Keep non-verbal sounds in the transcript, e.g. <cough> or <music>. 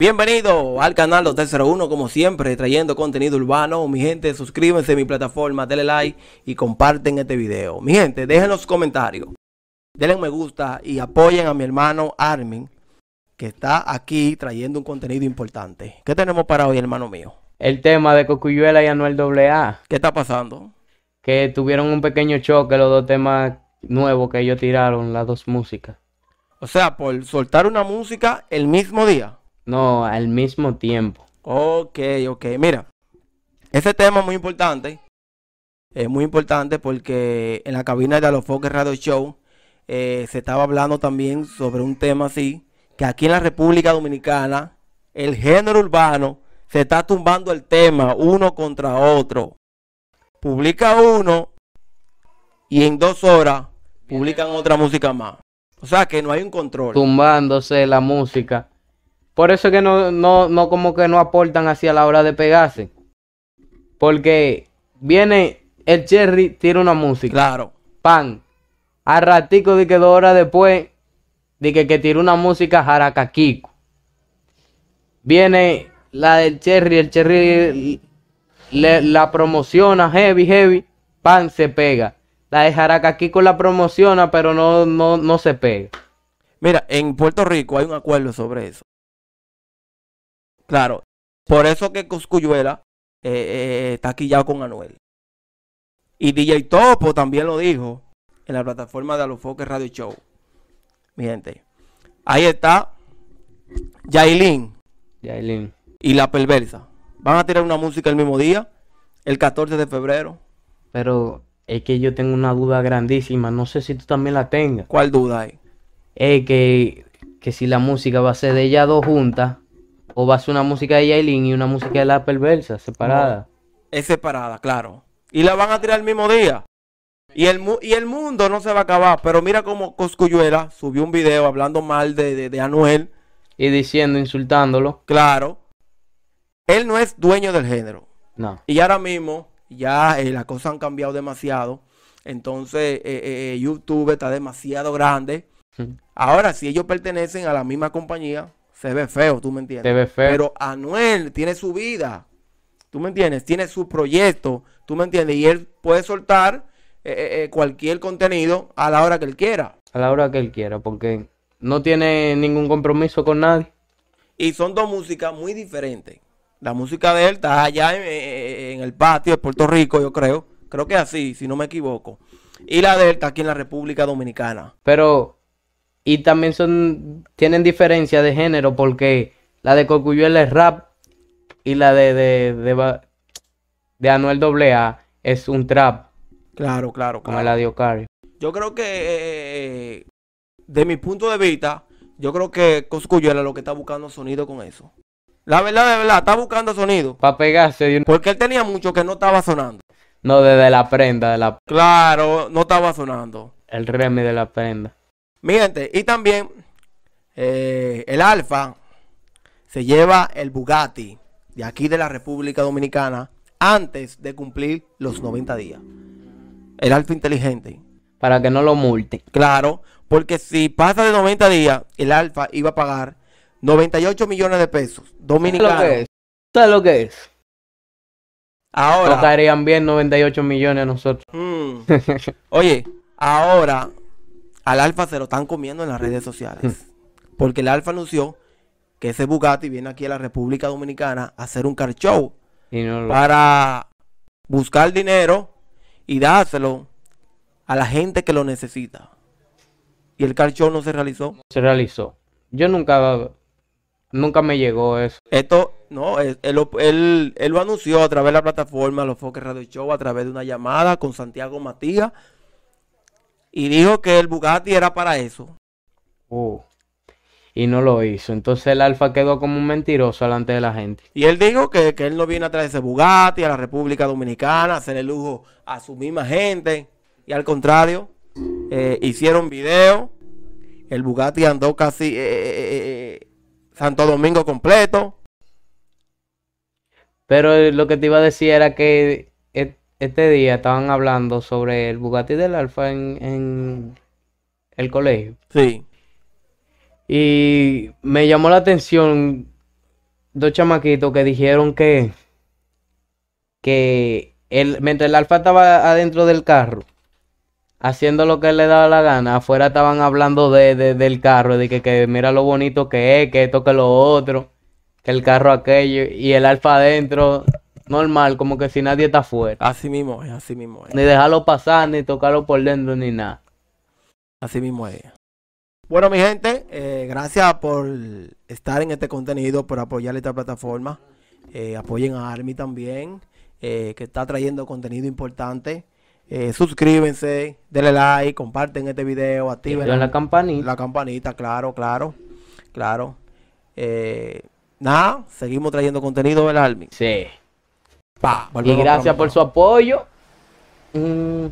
Bienvenido al canal 2301 como siempre trayendo contenido urbano Mi gente suscríbanse a mi plataforma, denle like y comparten este video Mi gente dejen los comentarios Denle me gusta y apoyen a mi hermano Armin Que está aquí trayendo un contenido importante ¿Qué tenemos para hoy hermano mío? El tema de Cocuyuela y Anuel AA ¿Qué está pasando? Que tuvieron un pequeño choque los dos temas nuevos que ellos tiraron, las dos músicas O sea, por soltar una música el mismo día no, al mismo tiempo. Ok, ok. Mira, ese tema es muy importante. Es muy importante porque en la cabina de Alofoque Radio Show eh, se estaba hablando también sobre un tema así, que aquí en la República Dominicana el género urbano se está tumbando el tema uno contra otro. Publica uno y en dos horas publican otra música más. O sea que no hay un control. Tumbándose la música. Por eso es que no, no, como que no aportan así a la hora de pegarse. Porque viene el Cherry, tira una música. Claro. Pan. a ratico de que dos horas después, de que, que una música jaracaquico. Viene la del Cherry, el Cherry le, la promociona heavy, heavy. Pan se pega. La de Jaracaquico la promociona, pero no, no, no se pega. Mira, en Puerto Rico hay un acuerdo sobre eso. Claro. Por eso que Coscuyuela eh, eh, está aquí ya con Anuel. Y DJ Topo también lo dijo en la plataforma de Alofoque Radio Show. Mi Ahí está Yailin. Y La Perversa. Van a tirar una música el mismo día, el 14 de febrero. Pero es que yo tengo una duda grandísima. No sé si tú también la tengas. ¿Cuál duda hay? Es que, que si la música va a ser de ella dos juntas ¿O va a una música de Yailin y una música de La Perversa, separada? es separada, claro. Y la van a tirar el mismo día. Y el, y el mundo no se va a acabar. Pero mira cómo Coscuyuela subió un video hablando mal de, Anuel. Y diciendo, insultándolo. Claro. Él no es dueño del género. No. Y ahora mismo, ya eh, las cosas han cambiado demasiado. Entonces, eh, eh, YouTube está demasiado grande. Mm. Ahora, si ellos pertenecen a la misma compañía, se ve feo, tú me entiendes. Se ve feo. Pero Anuel tiene su vida, tú me entiendes, tiene su proyecto, tú me entiendes, y él puede soltar eh, eh, eh, cualquier contenido a la hora que él quiera. A la hora que él quiera, porque no tiene ningún compromiso con nadie. Y son dos músicas muy diferentes. La música de él está allá en, el patio de Puerto Rico, yo creo. Creo que así, si no me equivoco. Y la de él está aquí en la República Dominicana. Pero y también son tienen diferencia de género porque la de Cocuyuela es rap y la de de, Anuel AA es un trap. Claro, claro, claro. Como la de Ocario. Yo creo que eh, eh, de mi punto de vista, yo creo que Cocuyuela lo que está buscando sonido con eso. La verdad, de verdad, está buscando sonido. Para pegarse. Porque él tenía mucho que no estaba sonando. No, desde la prenda, de la... Claro, no estaba sonando. El remi de la prenda. Miren, y también eh, el Alfa se lleva el Bugatti de aquí de la República Dominicana antes de cumplir los 90 días. El Alfa inteligente. Para que no lo multe. Claro, porque si pasa de 90 días, el Alfa iba a pagar 98 millones de pesos dominicanos. ¿Sabes lo que es? Ahora. Nos bien 98 millones a nosotros. Mm. <laughs> Oye, ahora al Alfa se lo están comiendo en las redes sociales. Hmm. Porque el Alfa anunció que ese Bugatti viene aquí a la República Dominicana a hacer un car show para buscar dinero y dárselo a la gente que lo necesita. Y el car show no se realizó. se realizó. Yo nunca nunca me llegó eso. Esto no, él, él, él lo anunció a través de la plataforma Los Foques Radio Show a través de una llamada con Santiago Matías y dijo que el Bugatti era para eso. Oh. Y no lo hizo. Entonces el Alfa quedó como un mentiroso delante de la gente. Y él dijo que, él no viene a traerse ese Bugatti a la República Dominicana, hacer el lujo a su misma gente. Y al contrario, eh, hicieron video. El Bugatti andó casi eh, eh, Santo Domingo completo. Pero lo que te iba a decir era que este día estaban hablando sobre el Bugatti del Alfa en, el colegio. Sí. Y me llamó la atención dos chamaquitos que dijeron que, que el, mientras el Alfa estaba adentro del carro, haciendo lo que le daba la gana, afuera estaban hablando del carro, de que, que mira lo bonito que es, que esto, que lo otro, que el carro aquello, y el Alfa adentro normal, como que si nadie está afuera. Así mismo es, así mismo es. Ni dejarlo pasar, ni tocarlo por dentro, ni nada. Así mismo es. Bueno, mi gente, eh, gracias por estar en este contenido, por apoyar esta plataforma. Eh, apoyen a Army también, eh, que está trayendo contenido importante. suscríbense, denle like, comparten este video, activen la, campanita. La campanita, claro, claro, claro. nada, seguimos trayendo contenido del Army. Sí y gracias por su apoyo. Mm.